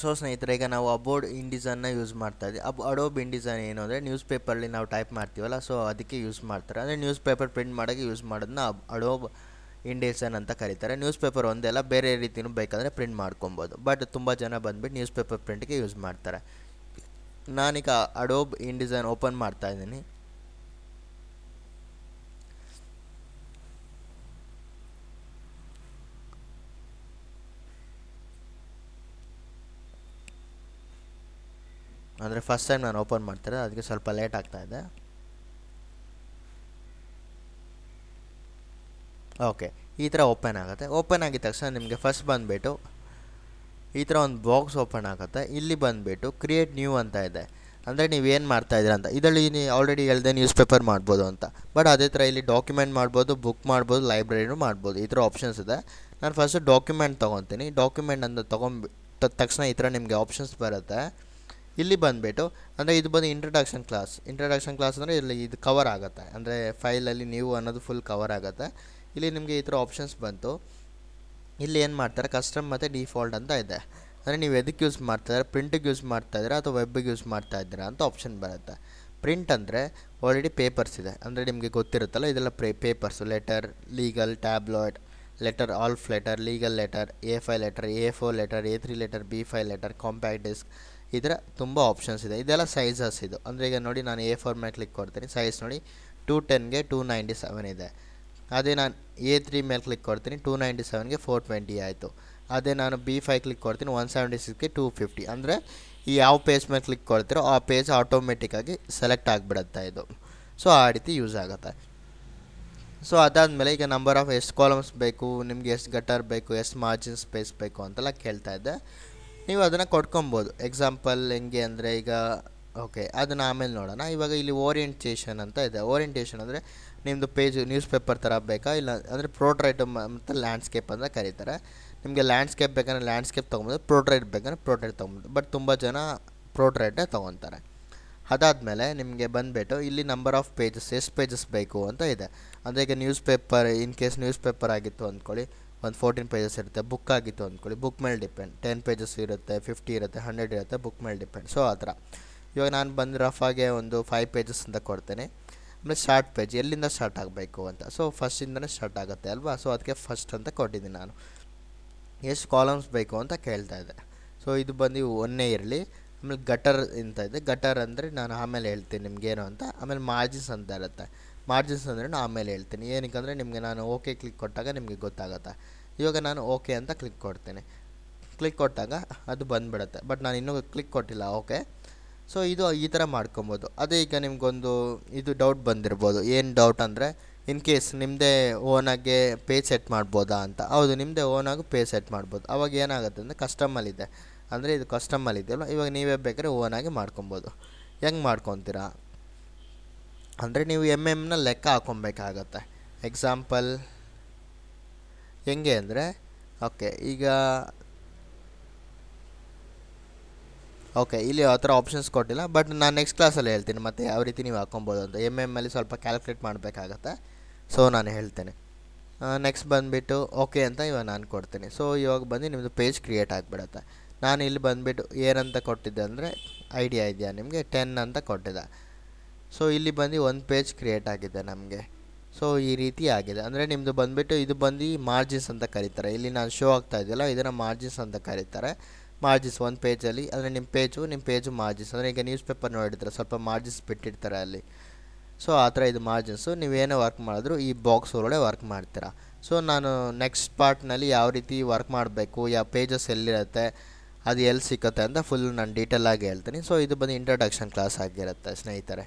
so ಸ್ನೇಹಿತರೆ ಈಗ ನಾವು ಅಬೋರ್ಡ್ ಇನ್ ಡಿಸೈನ್ನ ಯೂಸ್ ಮಾಡ್ತಾ ಇದ್ದೀವಿ ಅಬ್ ಅಡೋಬ್ ಇಂಡಿಸೈನ್ ಏನು ಅಂದರೆ ನ್ಯೂಸ್ ಪೇಪರಲ್ಲಿ ನಾವು ಟೈಪ್ ಮಾಡ್ತೀವಲ್ಲ ಸೊ ಅದಕ್ಕೆ ಯೂಸ್ ಮಾಡ್ತಾರೆ ಅಂದರೆ ನ್ಯೂಸ್ ಪೇಪರ್ ಪ್ರಿಂಟ್ ಮಾಡೋಕ್ಕೆ ಯೂಸ್ ಮಾಡೋದನ್ನ ಅಡೋಬ್ ಇನ್ ಅಂತ ಕರೀತಾರೆ ನ್ಯೂಸ್ ಪೇಪರ್ ಒಂದೆಲ್ಲ ಬೇರೆ ರೀತಿಯೂ ಬೇಕಂದರೆ ಪ್ರಿಂಟ್ ಮಾಡ್ಕೊಬೋದು ಬಟ್ ತುಂಬ ಜನ ಬಂದುಬಿಟ್ಟು ನ್ಯೂಸ್ ಪೇಪರ್ ಪ್ರಿಂಟ್ಗೆ ಯೂಸ್ ಮಾಡ್ತಾರೆ ನಾನೀಗ ಅಡೋಬ್ ಇನ್ ಡಿಸೈನ್ ಓಪನ್ ಮಾಡ್ತಾ ಇದ್ದೀನಿ ಅಂದರೆ ಫಸ್ಟ್ ಟೈಮ್ ನಾನು ಓಪನ್ ಮಾಡ್ತಾರೆ ಅದಕ್ಕೆ ಸ್ವಲ್ಪ ಲೇಟ್ ಆಗ್ತಾಯಿದೆ ಓಕೆ ಈ ಥರ ಓಪನ್ ಆಗುತ್ತೆ ಓಪನ್ ಆಗಿದ ತಕ್ಷಣ ನಿಮಗೆ ಫಸ್ಟ್ ಬಂದುಬಿಟ್ಟು ಈ ಥರ ಒಂದು ಬಾಕ್ಸ್ ಓಪನ್ ಆಗುತ್ತೆ ಇಲ್ಲಿ ಬಂದುಬಿಟ್ಟು ಕ್ರಿಯೇಟ್ ನ್ಯೂ ಅಂತ ಇದೆ ಅಂದರೆ ನೀವೇನು ಇದ್ದೀರಾ ಅಂತ ಇದರಲ್ಲಿ ನೀವು ಆಲ್ರೆಡಿ ಹೇಳಿದೆ ನ್ಯೂಸ್ ಪೇಪರ್ ಮಾಡ್ಬೋದು ಅಂತ ಬಟ್ ಅದೇ ಥರ ಇಲ್ಲಿ ಡಾಕ್ಯುಮೆಂಟ್ ಮಾಡ್ಬೋದು ಬುಕ್ ಮಾಡ್ಬೋದು ಲೈಬ್ರರಿನೂ ಮಾಡ್ಬೋದು ಈ ಥರ ಆಪ್ಷನ್ಸ್ ಇದೆ ನಾನು ಫಸ್ಟು ಡಾಕ್ಯುಮೆಂಟ್ ತೊಗೊತೀನಿ ಡಾಕ್ಯುಮೆಂಟ್ ಅಂತ ತೊಗೊಂಬಿ ತಕ್ಷಣ ಈ ಥರ ನಿಮಗೆ ಆಪ್ಷನ್ಸ್ ಬರುತ್ತೆ ಇಲ್ಲಿ ಬಂದುಬಿಟ್ಟು ಅಂದರೆ ಇದು ಬಂದು ಇಂಟ್ರಡಕ್ಷನ್ ಕ್ಲಾಸ್ ಇಂಟ್ರಡಕ್ಷನ್ ಕ್ಲಾಸ್ ಅಂದರೆ ಇಲ್ಲಿ ಇದು ಕವರ್ ಆಗುತ್ತೆ ಅಂದರೆ ಫೈಲಲ್ಲಿ ನೀವು ಅನ್ನೋದು ಫುಲ್ ಕವರ್ ಆಗುತ್ತೆ ಇಲ್ಲಿ ನಿಮಗೆ ಈ ಥರ ಆಪ್ಷನ್ಸ್ ಬಂತು ಇಲ್ಲಿ ಏನು ಮಾಡ್ತಾರೆ ಕಸ್ಟಮ್ ಮತ್ತು ಡಿಫಾಲ್ಟ್ ಅಂತ ಇದೆ ಅಂದರೆ ನೀವು ಎದಕ್ಕೆ ಯೂಸ್ ಮಾಡ್ತಾಯಿದ್ರೆ ಪ್ರಿಂಟಿಗೆ ಯೂಸ್ ಮಾಡ್ತಾ ಇದ್ದೀರಾ ಅಥವಾ ವೆಬ್ಗೆ ಯೂಸ್ ಮಾಡ್ತಾ ಇದ್ದೀರಾ ಅಂತ ಆಪ್ಷನ್ ಬರುತ್ತೆ ಪ್ರಿಂಟ್ ಅಂದರೆ ಆಲ್ರೆಡಿ ಪೇಪರ್ಸ್ ಇದೆ ಅಂದರೆ ನಿಮಗೆ ಗೊತ್ತಿರುತ್ತಲ್ಲ ಇದೆಲ್ಲ ಪ್ರೇ papers letter legal tabloid letter half letter legal letter A five letter A four letter A three letter B five letter compact disc ಇದರ ತುಂಬ ಆಪ್ಷನ್ಸ್ ಇದೆ ಇದೆಲ್ಲ ಸೈಜಸ್ ಇದು ಅಂದರೆ ಈಗ ನೋಡಿ ನಾನು ಎ ಫೋರ್ ಮೇಲೆ ಕ್ಲಿಕ್ ಕೊಡ್ತೀನಿ ಸೈಜ್ ನೋಡಿ ಟೂ ಟೆನ್ಗೆ ಟೂ ನೈಂಟಿ ಸೆವೆನ್ ಇದೆ ಅದೇ ನಾನು ಎ ತ್ರೀ ಮೇಲೆ ಕ್ಲಿಕ್ ಕೊಡ್ತೀನಿ ಟೂ ನೈಂಟಿ ಸೆವೆನ್ಗೆ ಫೋರ್ ಟ್ವೆಂಟಿ ಆಯಿತು ಅದೇ ನಾನು ಬಿ ಫೈ ಕ್ಲಿಕ್ ಕೊಡ್ತೀನಿ ಒನ್ ಸೆವೆಂಟಿ ಸಿಕ್ಸ್ಗೆ ಟೂ ಫಿಫ್ಟಿ ಅಂದರೆ ಈ ಯಾವ ಪೇಜ್ ಮೇಲೆ ಕ್ಲಿಕ್ ಕೊಡ್ತೀರೋ ಆ ಪೇಜ್ ಆಟೋಮೆಟಿಕ್ಕಾಗಿ ಸೆಲೆಕ್ಟ್ ಆಗಿಬಿಡುತ್ತೆ ಇದು ಸೊ ಆ ರೀತಿ ಯೂಸ್ ಆಗುತ್ತೆ ಸೊ ಅದಾದಮೇಲೆ ಈಗ ನಂಬರ್ ಆಫ್ ಎಷ್ಟು ಕಾಲಮ್ಸ್ ಬೇಕು ನಿಮಗೆ ಎಷ್ಟು ಗಟರ್ ಬೇಕು ಎಷ್ಟು ಮಾರ್ಜಿನ್ ಸ್ಪೇಸ್ ಬೇಕು ಅಂತೆಲ್ಲ ಕೇಳ್ತಾ ಇದ್ದೆ ನೀವು ಅದನ್ನು ಕೊಟ್ಕೊಬೋದು ಎಕ್ಸಾಂಪಲ್ ಹೆಂಗೆ ಅಂದರೆ ಈಗ ಓಕೆ ಅದನ್ನು ಆಮೇಲೆ ನೋಡೋಣ ಇವಾಗ ಇಲ್ಲಿ ಓರಿಯೆಂಟೇಷನ್ ಅಂತ ಇದೆ ಓರಿಯೆಂಟೇಷನ್ ಅಂದರೆ ನಿಮ್ಮದು ಪೇಜ್ ನ್ಯೂಸ್ ಪೇಪರ್ ಥರ ಬೇಕಾ ಇಲ್ಲ ಅಂದರೆ ಪ್ರೋಟ್ರೈಟ್ ಮತ್ತು ಲ್ಯಾಂಡ್ಸ್ಕೇಪ್ ಅಂತ ಕರೀತಾರೆ ನಿಮಗೆ ಲ್ಯಾಂಡ್ಸ್ಕೇಪ್ ಬೇಕಂದ್ರೆ ಲ್ಯಾಂಡ್ಸ್ಕೇಪ್ ತೊಗೊಬೋದು ಪ್ರೋಟ್ರೈಟ್ ಬೇಕಂದ್ರೆ ಪ್ರೋಟ್ರೈಟ್ ತೊಗೊಬೋದು ಬಟ್ ತುಂಬ ಜನ ಪ್ರೋಟ್ರೈಟೇ ತೊಗೊತಾರೆ ಅದಾದಮೇಲೆ ನಿಮಗೆ ಬಂದುಬಿಟ್ಟು ಇಲ್ಲಿ ನಂಬರ್ ಆಫ್ ಪೇಜಸ್ ಎಷ್ಟು ಪೇಜಸ್ ಬೇಕು ಅಂತ ಇದೆ ಅಂದರೆ ಈಗ news paper in case news paper ಆಗಿತ್ತು ಅಂದ್ಕೊಳ್ಳಿ ಒಂದು ಫೋರ್ಟೀನ್ ಪೇಜಸ್ ಇರುತ್ತೆ ಬುಕ್ ಆಗಿತ್ತು ಅಂದ್ಕೊಳ್ಳಿ ಬುಕ್ ಮೇಲೆ ಡಿಪೆಂಡ್ ಟೆನ್ ಪೇಜಸ್ ಇರುತ್ತೆ ಫಿಫ್ಟಿ ಇರುತ್ತೆ ಹಂಡ್ರೆಡ್ ಇರುತ್ತೆ ಬುಕ್ ಮೇಲೆ ಡಿಪೆಂಡ್ ಸೊ ಆ ಥರ ಇವಾಗ ನಾನು ಬಂದು ರಫಾಗೆ ಒಂದು ಫೈವ್ ಪೇಜಸ್ ಅಂತ ಕೊಡ್ತೇನೆ ಆಮೇಲೆ ಶಾರ್ಟ್ ಪೇಜ್ ಎಲ್ಲಿಂದ ಸ್ಟಾರ್ಟ್ ಆಗಬೇಕು ಅಂತ ಸೊ ಫಸ್ಟಿಂದನೇ ಸ್ಟಾರ್ಟ್ ಆಗುತ್ತೆ ಅಲ್ವಾ ಸೊ ಅದಕ್ಕೆ ಫಸ್ಟ್ ಅಂತ ಕೊಟ್ಟಿದ್ದೀನಿ ನಾನು ಎಷ್ಟು ಕಾಲಮ್ಸ್ ಬೇಕು ಅಂತ ಕೇಳ್ತಾ ಇದ್ದೆ ಸೊ ಇದು ಬಂದು ಒಂದೇ ಇರಲಿ ಆಮೇಲೆ ಗಟರ್ ಅಂತ ಇದೆ ಗಟರ್ ಅಂದರೆ ನಾನು ಆಮೇಲೆ ಹೇಳ್ತೀನಿ ನಿಮಗೇನು ಅಂತ ಆಮೇಲೆ ಮಾರ್ಜಿನ್ಸ್ ಅಂತ ಇರುತ್ತೆ ಮಾರ್ಜಿನ್ಸ್ ಅಂದರೆ ನಾನು ಆಮೇಲೆ ಹೇಳ್ತೀನಿ ಏನಕ್ಕೆ ನಿಮಗೆ ನಾನು ಓಕೆ ಕ್ಲಿಕ್ ಕೊಟ್ಟಾಗ ನಿಮಗೆ ಗೊತ್ತಾಗುತ್ತೆ ಇವಾಗ ನಾನು ಓಕೆ ಅಂತ ಕ್ಲಿಕ್ ಕೊಡ್ತೇನೆ ಕ್ಲಿಕ್ ಕೊಟ್ಟಾಗ ಅದು ಬಂದುಬಿಡುತ್ತೆ ಬಟ್ ನಾನು ಇನ್ನೂ ಕ್ಲಿಕ್ ಕೊಟ್ಟಿಲ್ಲ ಓಕೆ ಸೊ ಇದು ಈ ಥರ ಮಾಡ್ಕೊಬೋದು ಅದೇ ಈಗ ನಿಮಗೊಂದು ಇದು ಡೌಟ್ ಬಂದಿರ್ಬೋದು ಏನು ಡೌಟ್ ಅಂದರೆ ಇನ್ ಕೇಸ್ ನಿಮ್ಮದೇ ಓನಾಗೆ ಪೇ ಸೆಟ್ ಮಾಡ್ಬೋದಾ ಅಂತ ಹೌದು ನಿಮ್ಮದೇ ಓನಾಗೂ ಪೇ ಸೆಟ್ ಮಾಡ್ಬೋದು ಅವಾಗ ಏನಾಗುತ್ತೆ ಅಂದರೆ ಕಸ್ಟಮಲ್ಲಿದೆ ಅಂದರೆ ಇದು ಕಸ್ಟಮಲ್ಲಿದೆಯಲ್ಲ ಇವಾಗ ನೀವೇ ಬೇಕಾದ್ರೆ ಓನಾಗಿ ಮಾಡ್ಕೊಬೋದು ಹೆಂಗೆ ಮಾಡ್ಕೊತೀರಾ ಅಂದರೆ ನೀವು ಎಮ್ ಎಮ್ನ ಲೆಕ್ಕ ಹಾಕೊಬೇಕಾಗತ್ತೆ ಎಕ್ಸಾಂಪಲ್ ಹೆಂಗೆ ಅಂದರೆ ಓಕೆ ಈಗ ಓಕೆ ಇಲ್ಲಿ ಯಾವ ಥರ ಆಪ್ಷನ್ಸ್ ಕೊಟ್ಟಿಲ್ಲ ಬಟ್ ನಾನು ನೆಕ್ಸ್ಟ್ ಕ್ಲಾಸಲ್ಲಿ ಹೇಳ್ತೀನಿ ಮತ್ತು ಯಾವ ರೀತಿ ನೀವು ಹಾಕೊಬೋದು ಅಂತ ಎಮ್ ಎಮ್ ಅಲ್ಲಿ ಸ್ವಲ್ಪ ಕ್ಯಾಲ್ಕುಲೇಟ್ ಮಾಡಬೇಕಾಗತ್ತೆ ಸೊ ನಾನು ಹೇಳ್ತೇನೆ ನೆಕ್ಸ್ಟ್ ಬಂದುಬಿಟ್ಟು ಓಕೆ ಅಂತ ಇವಾಗ ನಾನು ಕೊಡ್ತೀನಿ ಸೊ ಇವಾಗ ಬಂದು ನಿಮ್ಮದು ಪೇಜ್ ಕ್ರಿಯೇಟ್ ಆಗಿಬಿಡತ್ತೆ ನಾನು ಇಲ್ಲಿ ಬಂದುಬಿಟ್ಟು ಏನಂತ ಕೊಟ್ಟಿದ್ದೆ ಅಂದರೆ ಐಡಿಯಾ ಇದೆಯಾ ನಿಮಗೆ ಟೆನ್ ಅಂತ ಕೊಟ್ಟಿದ್ದೆ ಸೊ ಇಲ್ಲಿ ಬಂದು ಒಂದು ಪೇಜ್ ಕ್ರಿಯೇಟ್ ಆಗಿದೆ ನಮಗೆ ಸೊ ಈ ರೀತಿ ಆಗಿದೆ ಅಂದರೆ ನಿಮ್ಮದು ಬಂದುಬಿಟ್ಟು ಇದು ಬಂದು ಮಾರ್ಜಿನ್ಸ್ ಅಂತ ಕರೀತಾರೆ ಇಲ್ಲಿ ನಾನು ಶೋ ಆಗ್ತಾ ಇದೆಯಲ್ಲ ಇದನ್ನು ಮಾರ್ಜಿನ್ಸ್ ಅಂತ ಕರೀತಾರೆ ಮಾರ್ಜಿನ್ಸ್ ಒಂದು ಪೇಜಲ್ಲಿ ಅಂದರೆ ನಿಮ್ಮ ಪೇಜು ನಿಮ್ಮ ಪೇಜು ಮಾರ್ಜಿನ್ಸ್ ಅಂದರೆ ಈಗ ನ್ಯೂಸ್ ಪೇಪರ್ ನೋಡಿದ್ರೆ ಸ್ವಲ್ಪ ಮಾರ್ಜಿನ್ಸ್ ಬಿಟ್ಟಿರ್ತಾರೆ ಅಲ್ಲಿ ಸೊ ಆ ಥರ ಇದು ಮಾರ್ಜಿನ್ಸು ನೀವೇನೇ ವರ್ಕ್ ಮಾಡಿದ್ರು ಈ ಬಾಕ್ಸ್ ಒಳಗಡೆ ವರ್ಕ್ ಮಾಡ್ತೀರಾ ಸೊ ನಾನು ನೆಕ್ಸ್ಟ್ ಪಾರ್ಟ್ನಲ್ಲಿ ಯಾವ ರೀತಿ ವರ್ಕ್ ಮಾಡಬೇಕು ಯಾವ ಪೇಜಸ್ ಎಲ್ಲಿರುತ್ತೆ ಅದು ಎಲ್ಲಿ ಸಿಗುತ್ತೆ ಅಂತ ಫುಲ್ ನಾನು ಡೀಟೇಲಾಗಿ ಹೇಳ್ತೀನಿ ಸೊ ಇದು ಬಂದು ಇಂಟ್ರಡಕ್ಷನ್ ಕ್ಲಾಸ್ ಆಗಿರುತ್ತೆ ಸ್ನೇಹಿತರೆ